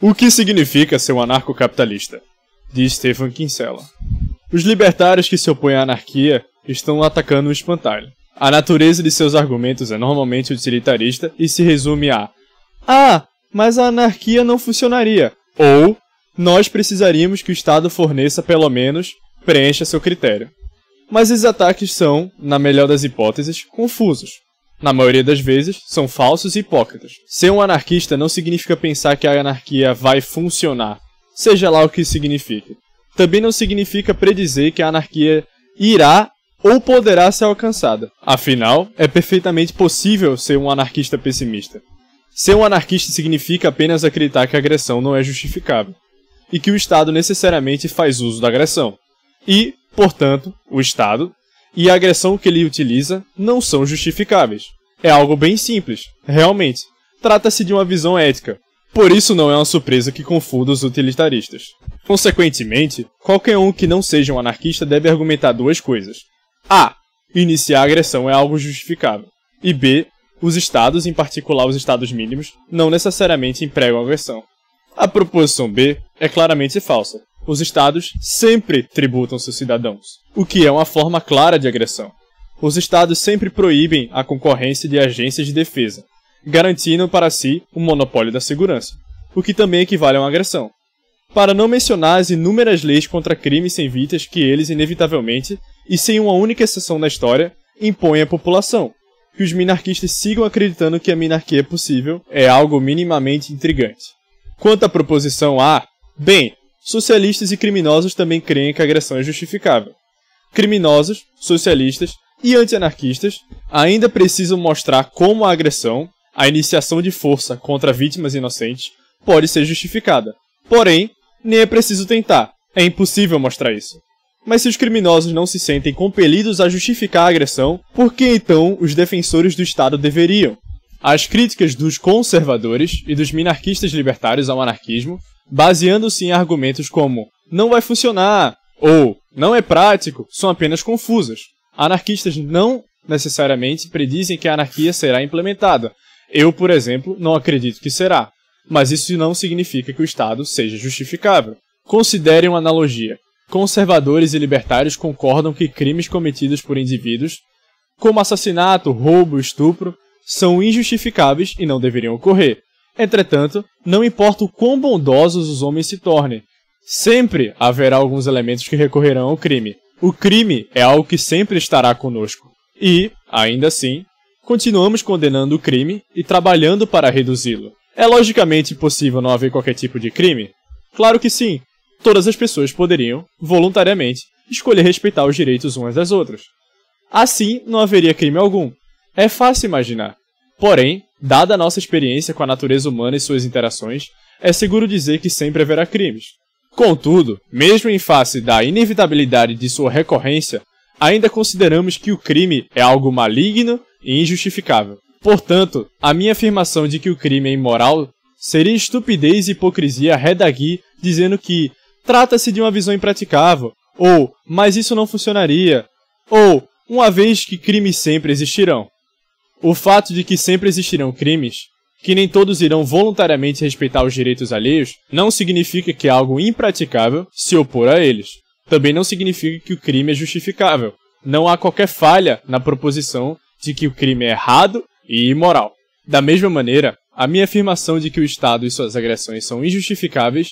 O que significa ser um anarcocapitalista? Diz Stephen Kinsella. Os libertários que se opõem à anarquia estão atacando o espantalho. A natureza de seus argumentos é normalmente utilitarista e se resume a: Ah, mas a anarquia não funcionaria. Ou, nós precisaríamos que o Estado forneça pelo menos preencha seu critério. Mas esses ataques são, na melhor das hipóteses, confusos na maioria das vezes, são falsos e hipócritas. Ser um anarquista não significa pensar que a anarquia vai funcionar, seja lá o que signifique. Também não significa predizer que a anarquia irá ou poderá ser alcançada. Afinal, é perfeitamente possível ser um anarquista pessimista. Ser um anarquista significa apenas acreditar que a agressão não é justificável e que o Estado necessariamente faz uso da agressão. E, portanto, o Estado e a agressão que ele utiliza não são justificáveis. É algo bem simples, realmente. Trata-se de uma visão ética. Por isso não é uma surpresa que confunda os utilitaristas. Consequentemente, qualquer um que não seja um anarquista deve argumentar duas coisas. A. Iniciar a agressão é algo justificável. E B. Os estados, em particular os estados mínimos, não necessariamente empregam agressão. A proposição B é claramente falsa, os estados sempre tributam seus cidadãos, o que é uma forma clara de agressão. Os estados sempre proíbem a concorrência de agências de defesa, garantindo para si o um monopólio da segurança, o que também equivale a uma agressão. Para não mencionar as inúmeras leis contra crimes sem vítimas que eles, inevitavelmente, e sem uma única exceção na história, impõem à população, que os minarquistas sigam acreditando que a minarquia é possível é algo minimamente intrigante. Quanto à proposição A, bem, socialistas e criminosos também creem que a agressão é justificável. Criminosos, socialistas e antianarquistas ainda precisam mostrar como a agressão, a iniciação de força contra vítimas inocentes, pode ser justificada. Porém, nem é preciso tentar, é impossível mostrar isso. Mas se os criminosos não se sentem compelidos a justificar a agressão, por que então os defensores do Estado deveriam? As críticas dos conservadores e dos minarquistas libertários ao anarquismo, baseando-se em argumentos como não vai funcionar ou não é prático, são apenas confusas. Anarquistas não necessariamente predizem que a anarquia será implementada. Eu, por exemplo, não acredito que será, mas isso não significa que o Estado seja justificável. Considere uma analogia. Conservadores e libertários concordam que crimes cometidos por indivíduos, como assassinato, roubo, estupro, são injustificáveis e não deveriam ocorrer. Entretanto, não importa o quão bondosos os homens se tornem, sempre haverá alguns elementos que recorrerão ao crime. O crime é algo que sempre estará conosco. E, ainda assim, continuamos condenando o crime e trabalhando para reduzi-lo. É logicamente impossível não haver qualquer tipo de crime? Claro que sim. Todas as pessoas poderiam, voluntariamente, escolher respeitar os direitos umas das outras. Assim, não haveria crime algum. É fácil imaginar. Porém, dada a nossa experiência com a natureza humana e suas interações, é seguro dizer que sempre haverá crimes. Contudo, mesmo em face da inevitabilidade de sua recorrência, ainda consideramos que o crime é algo maligno e injustificável. Portanto, a minha afirmação de que o crime é imoral seria estupidez e hipocrisia redagui dizendo que trata-se de uma visão impraticável, ou mas isso não funcionaria, ou uma vez que crimes sempre existirão. O fato de que sempre existirão crimes, que nem todos irão voluntariamente respeitar os direitos alheios, não significa que é algo impraticável se opor a eles. Também não significa que o crime é justificável. Não há qualquer falha na proposição de que o crime é errado e imoral. Da mesma maneira, a minha afirmação de que o Estado e suas agressões são injustificáveis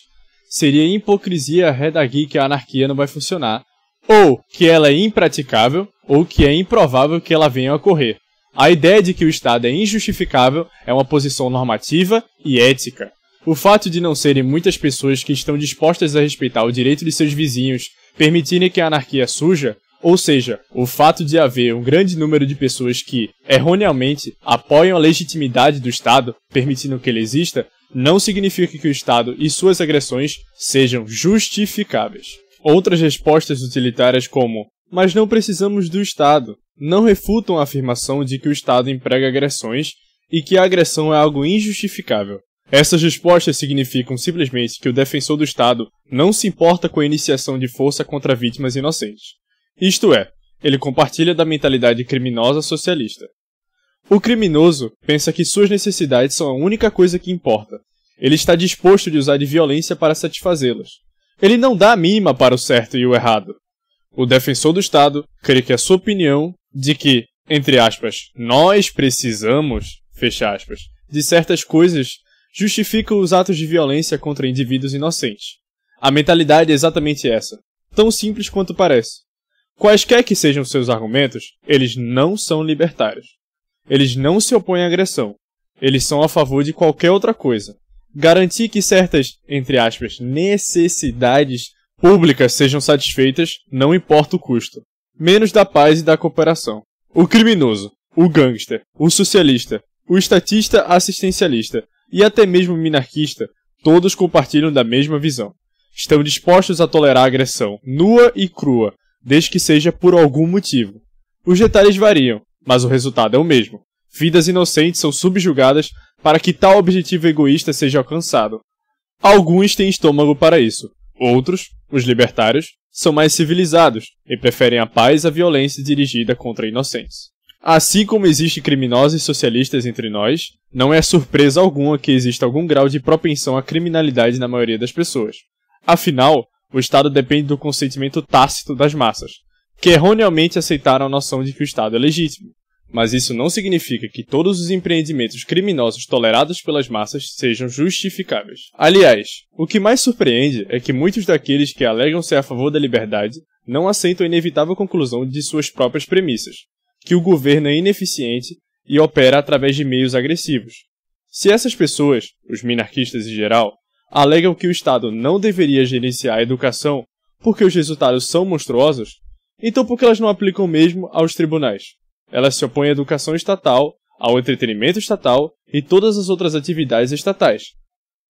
seria hipocrisia redaguir que a anarquia não vai funcionar, ou que ela é impraticável, ou que é improvável que ela venha a ocorrer. A ideia de que o Estado é injustificável é uma posição normativa e ética. O fato de não serem muitas pessoas que estão dispostas a respeitar o direito de seus vizinhos permitirem que a anarquia suja, ou seja, o fato de haver um grande número de pessoas que, erroneamente, apoiam a legitimidade do Estado, permitindo que ele exista, não significa que o Estado e suas agressões sejam justificáveis. Outras respostas utilitárias, como mas não precisamos do Estado. Não refutam a afirmação de que o Estado emprega agressões e que a agressão é algo injustificável. Essas respostas significam simplesmente que o defensor do Estado não se importa com a iniciação de força contra vítimas inocentes. Isto é, ele compartilha da mentalidade criminosa socialista. O criminoso pensa que suas necessidades são a única coisa que importa. Ele está disposto de usar de violência para satisfazê-las. Ele não dá a mínima para o certo e o errado o defensor do Estado, crê que a sua opinião de que, entre aspas, nós precisamos, fecha aspas, de certas coisas justifica os atos de violência contra indivíduos inocentes. A mentalidade é exatamente essa, tão simples quanto parece. Quaisquer que sejam seus argumentos, eles não são libertários. Eles não se opõem à agressão. Eles são a favor de qualquer outra coisa. Garantir que certas, entre aspas, necessidades públicas sejam satisfeitas, não importa o custo, menos da paz e da cooperação. O criminoso, o gangster, o socialista, o estatista assistencialista e até mesmo o minarquista, todos compartilham da mesma visão. Estão dispostos a tolerar agressão, nua e crua, desde que seja por algum motivo. Os detalhes variam, mas o resultado é o mesmo. Vidas inocentes são subjugadas para que tal objetivo egoísta seja alcançado. Alguns têm estômago para isso, outros os libertários são mais civilizados e preferem a paz à violência dirigida contra inocentes. Assim como existem criminosos socialistas entre nós, não é surpresa alguma que exista algum grau de propensão à criminalidade na maioria das pessoas. Afinal, o Estado depende do consentimento tácito das massas, que erroneamente aceitaram a noção de que o Estado é legítimo mas isso não significa que todos os empreendimentos criminosos tolerados pelas massas sejam justificáveis. Aliás, o que mais surpreende é que muitos daqueles que alegam ser a favor da liberdade não aceitam a inevitável conclusão de suas próprias premissas, que o governo é ineficiente e opera através de meios agressivos. Se essas pessoas, os minarquistas em geral, alegam que o Estado não deveria gerenciar a educação porque os resultados são monstruosos, então por que elas não aplicam mesmo aos tribunais? ela se opõe à educação estatal, ao entretenimento estatal e todas as outras atividades estatais.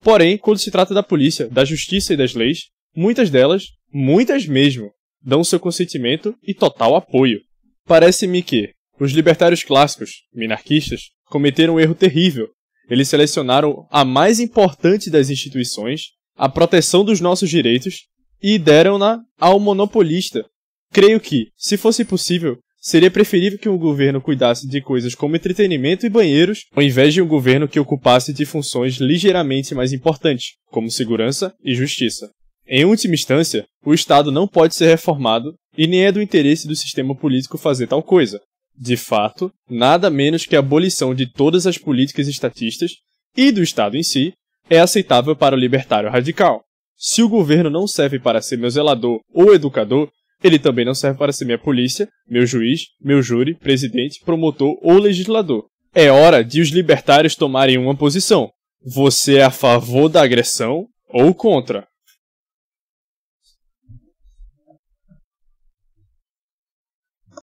Porém, quando se trata da polícia, da justiça e das leis, muitas delas, muitas mesmo, dão seu consentimento e total apoio. Parece-me que os libertários clássicos, minarquistas, cometeram um erro terrível. Eles selecionaram a mais importante das instituições, a proteção dos nossos direitos, e deram-na ao monopolista. Creio que, se fosse possível, Seria preferível que um governo cuidasse de coisas como entretenimento e banheiros, ao invés de um governo que ocupasse de funções ligeiramente mais importantes, como segurança e justiça. Em última instância, o Estado não pode ser reformado e nem é do interesse do sistema político fazer tal coisa. De fato, nada menos que a abolição de todas as políticas estatistas e do Estado em si é aceitável para o libertário radical. Se o governo não serve para ser meu zelador ou educador, ele também não serve para ser minha polícia, meu juiz, meu júri, presidente, promotor ou legislador. É hora de os libertários tomarem uma posição. Você é a favor da agressão ou contra?